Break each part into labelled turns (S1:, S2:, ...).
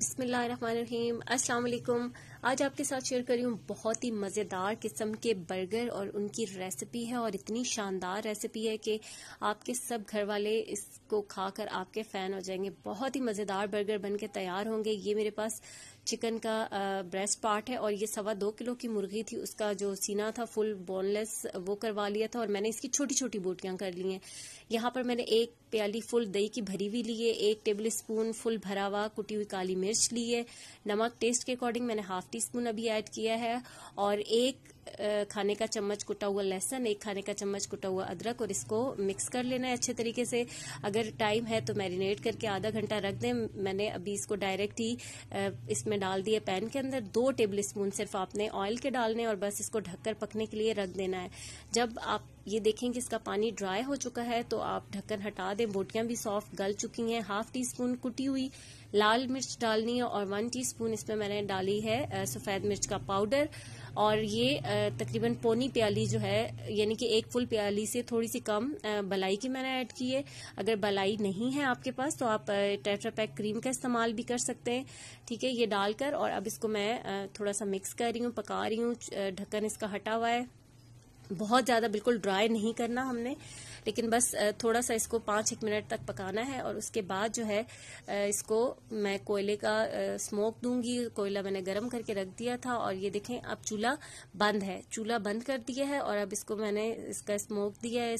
S1: बिसमीम अल्लाम आज आपके साथ शेयर करी हूँ बहुत ही मज़ेदार किस्म के बर्गर और उनकी रेसिपी है और इतनी शानदार रेसिपी है कि आपके सब घर वाले इसको खाकर आपके फ़ैन हो जाएंगे बहुत ही मज़ेदार बर्गर बन के तैयार होंगे ये मेरे पास चिकन का ब्रेस्ट पार्ट है और ये सवा दो किलो की मुर्गी थी उसका जो सीना था फुल बोनलेस वो करवा लिया था और मैंने इसकी छोटी छोटी बोटियां कर ली हैं यहाँ पर मैंने एक प्याली फुल दही की भरी हुई ली है एक टेबल स्पून फुल भरा हुआ कुटी हुई काली मिर्च ली है नमक टेस्ट के अकॉर्डिंग मैंने हाफ टीस्पून अभी ऐड किया है और एक खाने का चम्मच कुटा हुआ लहसुन एक खाने का चम्मच कुटा हुआ अदरक और इसको मिक्स कर लेना है अच्छे तरीके से अगर टाइम है तो मैरिनेट करके आधा घंटा रख दें मैंने अभी इसको डायरेक्ट ही इसमें डाल दिया पैन के अंदर दो टेबल स्पून सिर्फ आपने ऑयल के डालने और बस इसको ढककर पकने के लिए रख देना है जब आप ये देखें कि इसका पानी ड्राई हो चुका है तो आप ढक्कन हटा दें बोटियां भी सॉफ्ट गल चुकी हैं हाफ टी स्पून कुटी हुई लाल मिर्च डालनी है और वन टीस्पून इसमें मैंने डाली है सफ़ेद मिर्च का पाउडर और ये तकरीबन पौनी प्याली जो है यानी कि एक फुल प्याली से थोड़ी सी कम बलाई की मैंने ऐड की है अगर बलाई नहीं है आपके पास तो आप टेट्रापैक क्रीम का इस्तेमाल भी कर सकते हैं ठीक है ये डालकर और अब इसको मैं थोड़ा सा मिक्स कर रही हूँ पका रही हूँ ढक्कन इसका हटा हुआ है बहुत ज़्यादा बिल्कुल ड्राई नहीं करना हमने लेकिन बस थोड़ा सा इसको पाँच एक मिनट तक पकाना है और उसके बाद जो है इसको मैं कोयले का स्मोक दूंगी कोयला मैंने गर्म करके रख दिया था और ये देखें अब चूल्हा बंद है चूल्हा बंद कर दिया है और अब इसको मैंने इसका स्मोक दिया है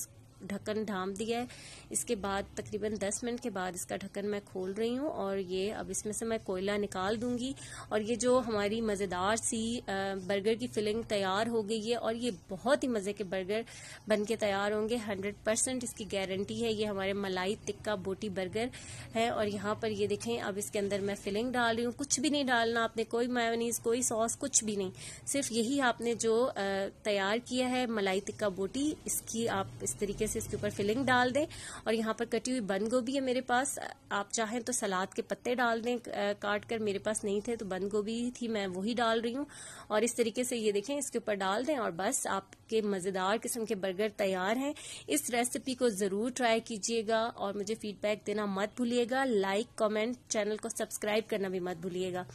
S1: ढक्कन ढाम दिया है इसके बाद तकरीबन 10 मिनट के बाद इसका ढक्कन मैं खोल रही हूँ और ये अब इसमें से मैं कोयला निकाल दूंगी और ये जो हमारी मज़ेदार सी बर्गर की फिलिंग तैयार हो गई है और ये बहुत ही मज़े के बर्गर बन के तैयार होंगे हंड्रेड परसेंट इसकी गारंटी है ये हमारे मलाई टिक्का बोटी बर्गर है और यहाँ पर ये देखें अब इसके अंदर मैं फिलिंग डाल रही हूँ कुछ भी नहीं डालना आपने कोई मायोनीज कोई सॉस कुछ भी नहीं सिर्फ यही आपने जो तैयार किया है मलाई टिक्का बोटी इसकी आप इस तरीके से से इसके ऊपर फिलिंग डाल दें और यहाँ पर कटी हुई बंद गोभी है मेरे पास आप चाहें तो सलाद के पत्ते डाल दें काट कर मेरे पास नहीं थे तो बंद गोभी थी मैं वही डाल रही हूँ और इस तरीके से ये देखें इसके ऊपर डाल दें और बस आपके मज़ेदार किस्म के बर्गर तैयार हैं इस रेसिपी को ज़रूर ट्राई कीजिएगा और मुझे फीडबैक देना मत भूलिएगा लाइक कॉमेंट चैनल को सब्सक्राइब करना भी मत भूलिएगा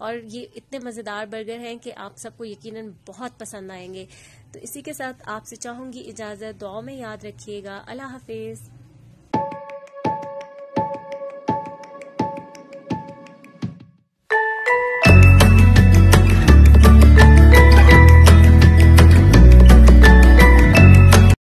S1: और ये इतने मज़ेदार बर्गर हैं कि आप सबको यकीनन बहुत पसंद आएंगे तो इसी के साथ आपसे चाहूँगी इजाज़त दुआ में याद रखिएगा अल्लाह हाफिज़